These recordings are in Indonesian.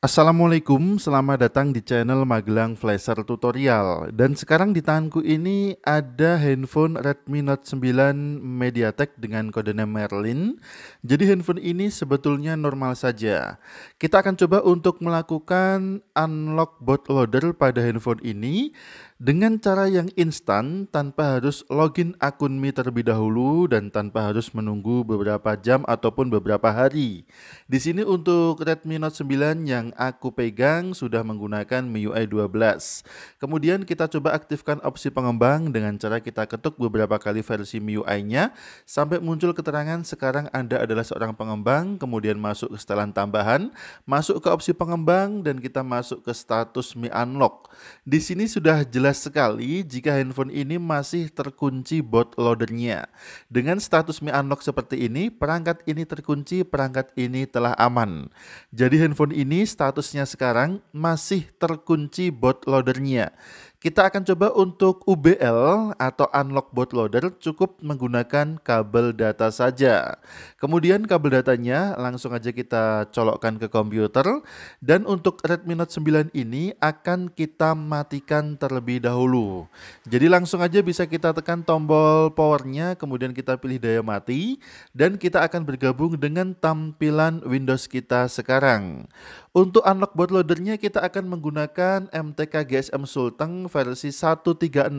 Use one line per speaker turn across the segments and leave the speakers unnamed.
Assalamualaikum, selamat datang di channel Magelang Flasher Tutorial Dan sekarang di tanganku ini ada handphone Redmi Note 9 Mediatek dengan kodenya Merlin Jadi handphone ini sebetulnya normal saja Kita akan coba untuk melakukan unlock bootloader pada handphone ini dengan cara yang instan tanpa harus login akun Mi terlebih dahulu dan tanpa harus menunggu beberapa jam ataupun beberapa hari. Di sini untuk Redmi Note 9 yang yang aku pegang sudah menggunakan MIUI 12. Kemudian kita coba aktifkan opsi pengembang dengan cara kita ketuk beberapa kali versi MIUI-nya sampai muncul keterangan sekarang Anda adalah seorang pengembang, kemudian masuk ke setelan tambahan, masuk ke opsi pengembang dan kita masuk ke status Mi Unlock. Di sini sudah jelas sekali jika handphone ini masih terkunci boot loadernya. Dengan status Mi Unlock seperti ini, perangkat ini terkunci, perangkat ini telah aman. Jadi handphone ini statusnya sekarang masih terkunci bot loadernya. Kita akan coba untuk UBL atau Unlock Bootloader cukup menggunakan kabel data saja. Kemudian kabel datanya langsung aja kita colokkan ke komputer. Dan untuk Redmi Note 9 ini akan kita matikan terlebih dahulu. Jadi langsung aja bisa kita tekan tombol powernya, kemudian kita pilih daya mati. Dan kita akan bergabung dengan tampilan Windows kita sekarang. Untuk Unlock Bootloadernya kita akan menggunakan MTK GSM Sultan versi 136.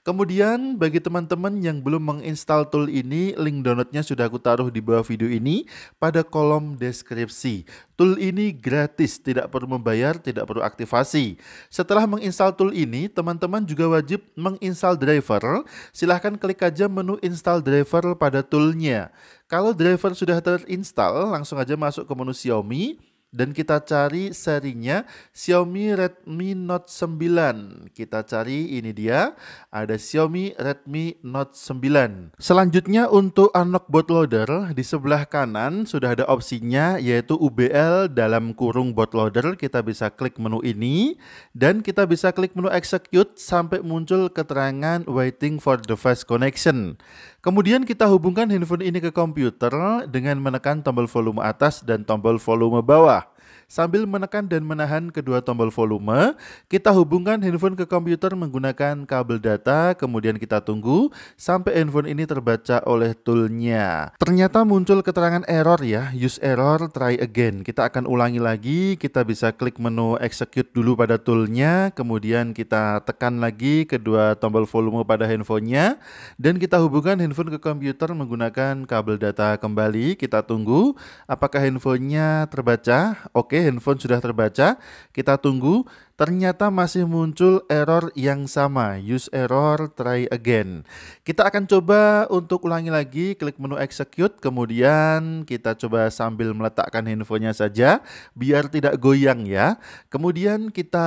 Kemudian bagi teman-teman yang belum menginstal tool ini, link downloadnya sudah aku taruh di bawah video ini pada kolom deskripsi. Tool ini gratis, tidak perlu membayar, tidak perlu aktivasi. Setelah menginstal tool ini, teman-teman juga wajib menginstal driver. Silahkan klik aja menu install driver pada toolnya. Kalau driver sudah terinstall, langsung aja masuk ke menu Xiaomi, dan kita cari serinya Xiaomi Redmi Note 9. Kita cari ini dia, ada Xiaomi Redmi Note 9. Selanjutnya untuk unlock bootloader di sebelah kanan sudah ada opsinya yaitu UBL dalam kurung bootloader. Kita bisa klik menu ini dan kita bisa klik menu execute sampai muncul keterangan waiting for device connection. Kemudian kita hubungkan handphone ini ke komputer dengan menekan tombol volume atas dan tombol volume bawah. Sambil menekan dan menahan kedua tombol volume, kita hubungkan handphone ke komputer menggunakan kabel data, kemudian kita tunggu sampai handphone ini terbaca oleh toolnya. Ternyata muncul keterangan error ya, use error, try again. Kita akan ulangi lagi, kita bisa klik menu execute dulu pada toolnya, kemudian kita tekan lagi kedua tombol volume pada handphonenya, dan kita hubungkan handphone ke komputer menggunakan kabel data kembali. Kita tunggu apakah handphonenya terbaca, oke handphone sudah terbaca, kita tunggu, ternyata masih muncul error yang sama, use error, try again. Kita akan coba untuk ulangi lagi, klik menu execute, kemudian kita coba sambil meletakkan handphonenya saja, biar tidak goyang ya. Kemudian kita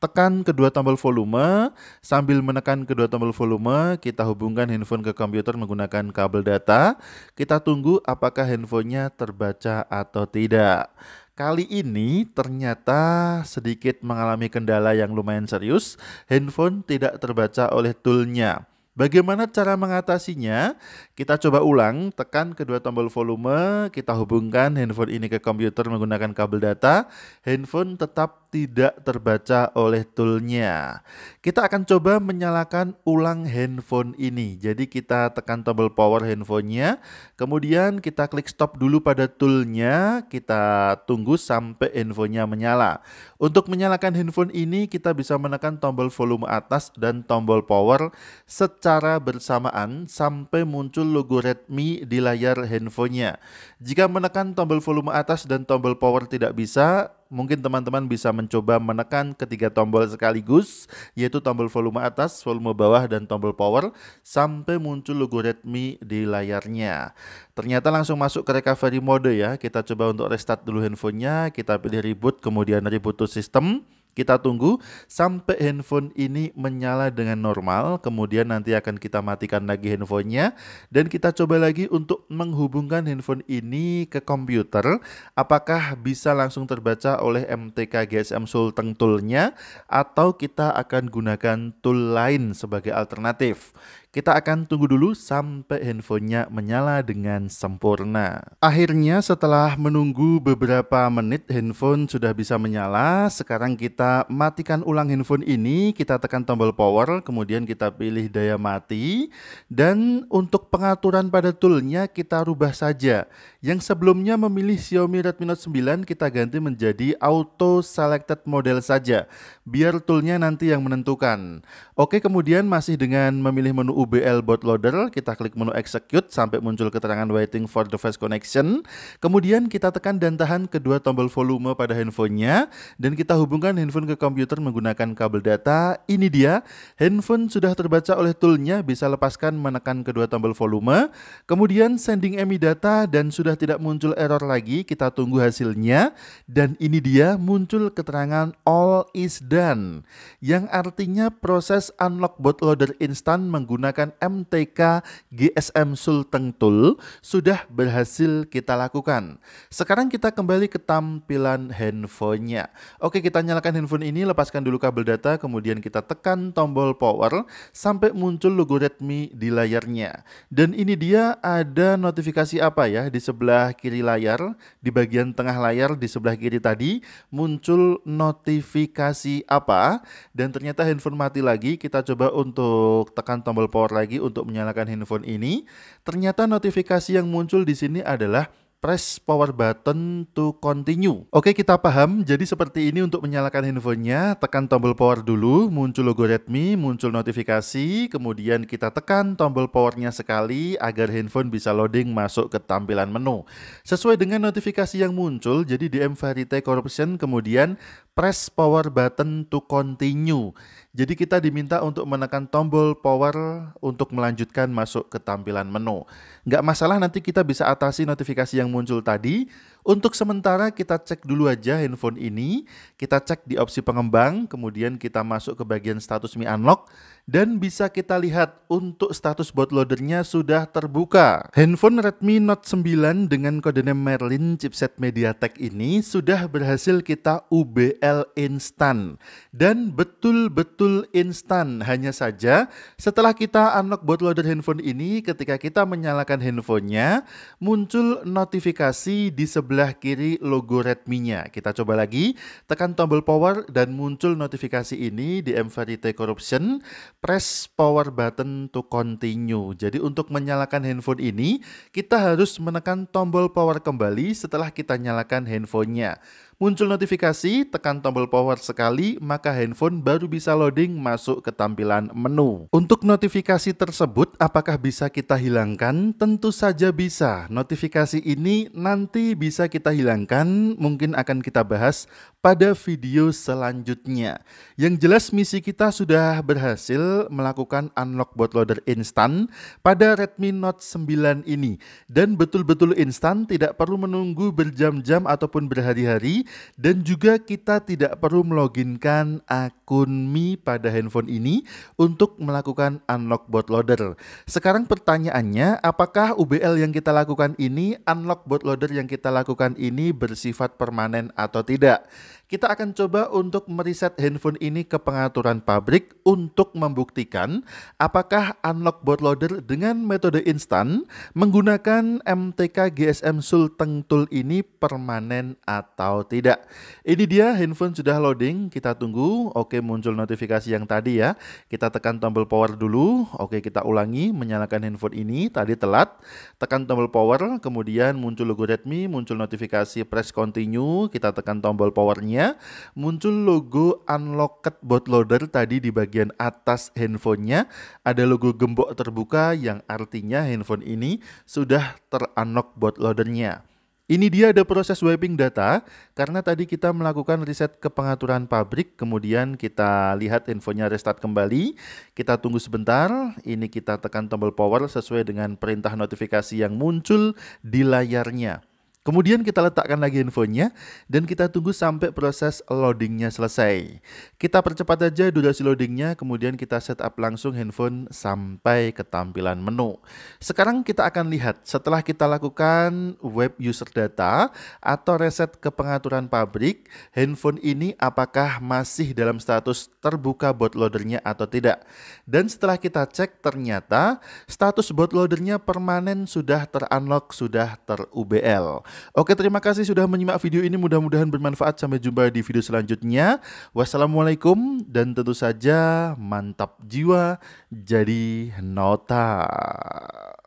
tekan kedua tombol volume, sambil menekan kedua tombol volume, kita hubungkan handphone ke komputer menggunakan kabel data, kita tunggu apakah handphonenya terbaca atau tidak. Kali ini ternyata sedikit mengalami kendala yang lumayan serius, handphone tidak terbaca oleh toolnya. Bagaimana cara mengatasinya? Kita coba ulang, tekan kedua tombol volume, kita hubungkan handphone ini ke komputer menggunakan kabel data. Handphone tetap tidak terbaca oleh toolnya. Kita akan coba menyalakan ulang handphone ini. Jadi kita tekan tombol power handphonenya, kemudian kita klik stop dulu pada toolnya, kita tunggu sampai handphonenya menyala. Untuk menyalakan handphone ini kita bisa menekan tombol volume atas dan tombol power secara bersamaan sampai muncul logo Redmi di layar handphonenya. Jika menekan tombol volume atas dan tombol power tidak bisa, mungkin teman-teman bisa mencoba menekan ketiga tombol sekaligus, yaitu tombol volume atas, volume bawah, dan tombol power, sampai muncul logo Redmi di layarnya. Ternyata langsung masuk ke recovery mode ya, kita coba untuk restart dulu handphonenya, kita pilih reboot, kemudian reboot to system, kita tunggu sampai handphone ini menyala dengan normal, kemudian nanti akan kita matikan lagi handphonenya, dan kita coba lagi untuk menghubungkan handphone ini ke komputer, apakah bisa langsung terbaca oleh MTK GSM Sulteng toolnya, atau kita akan gunakan tool lain sebagai alternatif. Kita akan tunggu dulu sampai handphonenya menyala dengan sempurna. Akhirnya setelah menunggu beberapa menit handphone sudah bisa menyala. Sekarang kita matikan ulang handphone ini. Kita tekan tombol power, kemudian kita pilih daya mati. Dan untuk pengaturan pada toolnya kita rubah saja. Yang sebelumnya memilih Xiaomi Redmi Note 9 kita ganti menjadi auto selected model saja. Biar toolnya nanti yang menentukan. Oke kemudian masih dengan memilih menu UBL bootloader, kita klik menu execute sampai muncul keterangan waiting for device connection. Kemudian kita tekan dan tahan kedua tombol volume pada handphonenya dan kita hubungkan handphone ke komputer menggunakan kabel data. Ini dia, handphone sudah terbaca oleh toolnya bisa lepaskan menekan kedua tombol volume. Kemudian sending EMI data dan sudah tidak muncul error lagi, kita tunggu hasilnya. Dan ini dia muncul keterangan all is done yang artinya proses unlock bootloader instan menggunakan menggunakan MTK GSM Sulteng Tool sudah berhasil kita lakukan. Sekarang kita kembali ke tampilan handphonenya. Oke, kita nyalakan handphone ini, lepaskan dulu kabel data, kemudian kita tekan tombol power sampai muncul logo Redmi di layarnya. Dan ini dia ada notifikasi apa ya di sebelah kiri layar, di bagian tengah layar di sebelah kiri tadi muncul notifikasi apa dan ternyata handphone mati lagi. Kita coba untuk tekan tombol power power lagi untuk menyalakan handphone ini, ternyata notifikasi yang muncul di sini adalah press power button to continue. Oke, kita paham. Jadi seperti ini untuk menyalakan handphonenya, tekan tombol power dulu, muncul logo Redmi, muncul notifikasi, kemudian kita tekan tombol powernya sekali agar handphone bisa loading masuk ke tampilan menu. Sesuai dengan notifikasi yang muncul, jadi dm M Corruption kemudian press power button to continue. Jadi kita diminta untuk menekan tombol power untuk melanjutkan masuk ke tampilan menu. Nggak masalah nanti kita bisa atasi notifikasi yang muncul tadi. Untuk sementara kita cek dulu aja handphone ini. Kita cek di opsi pengembang, kemudian kita masuk ke bagian status Mi Unlock dan bisa kita lihat untuk status bootloadernya sudah terbuka. Handphone Redmi Note 9 dengan kodename Merlin chipset MediaTek ini sudah berhasil kita UBL instan dan betul-betul instan. Hanya saja setelah kita unlock bootloader handphone ini ketika kita menyalakan handphonenya muncul notifikasi di sebelah kiri logo Redmi-nya. Kita coba lagi, tekan tombol power dan muncul notifikasi ini di M Verite Corruption press power button to continue. Jadi untuk menyalakan handphone ini, kita harus menekan tombol power kembali setelah kita nyalakan handphonenya. Muncul notifikasi, tekan tombol power sekali, maka handphone baru bisa loading masuk ke tampilan menu. Untuk notifikasi tersebut, apakah bisa kita hilangkan? Tentu saja bisa. Notifikasi ini nanti bisa kita hilangkan, mungkin akan kita bahas pada video selanjutnya. Yang jelas misi kita sudah berhasil melakukan unlock bootloader instan pada Redmi Note 9 ini. Dan betul-betul instan, tidak perlu menunggu berjam-jam ataupun berhari-hari, dan juga kita tidak perlu meloginkan akun Mi pada handphone ini untuk melakukan unlock bootloader. Sekarang pertanyaannya, apakah UBL yang kita lakukan ini, unlock bootloader yang kita lakukan ini bersifat permanen atau tidak? Kita akan coba untuk meriset handphone ini ke pengaturan pabrik untuk membuktikan apakah unlock bootloader dengan metode instan menggunakan MTK GSM Sulteng Tool ini permanen atau tidak. Ini dia handphone sudah loading, kita tunggu. Oke, muncul notifikasi yang tadi ya. Kita tekan tombol power dulu. Oke, kita ulangi menyalakan handphone ini. Tadi telat. Tekan tombol power, kemudian muncul logo Redmi, muncul notifikasi press continue, kita tekan tombol powernya handphonenya, muncul logo unlocked bootloader tadi di bagian atas handphonenya. Ada logo gembok terbuka yang artinya handphone ini sudah terunlock bootloadernya. Ini dia ada proses wiping data karena tadi kita melakukan riset ke pengaturan pabrik, kemudian kita lihat infonya restart kembali. Kita tunggu sebentar, ini kita tekan tombol power sesuai dengan perintah notifikasi yang muncul di layarnya. Kemudian kita letakkan lagi infonya dan kita tunggu sampai proses loadingnya selesai. Kita percepat aja durasi loadingnya, kemudian kita setup langsung handphone sampai ke tampilan menu. Sekarang kita akan lihat setelah kita lakukan web user data atau reset ke pengaturan pabrik, handphone ini apakah masih dalam status terbuka loadernya atau tidak. Dan setelah kita cek ternyata status loadernya permanen sudah terunlock, sudah terubl. Oke, terima kasih sudah menyimak video ini. Mudah-mudahan bermanfaat. Sampai jumpa di video selanjutnya. Wassalamualaikum dan tentu saja mantap jiwa jadi nota.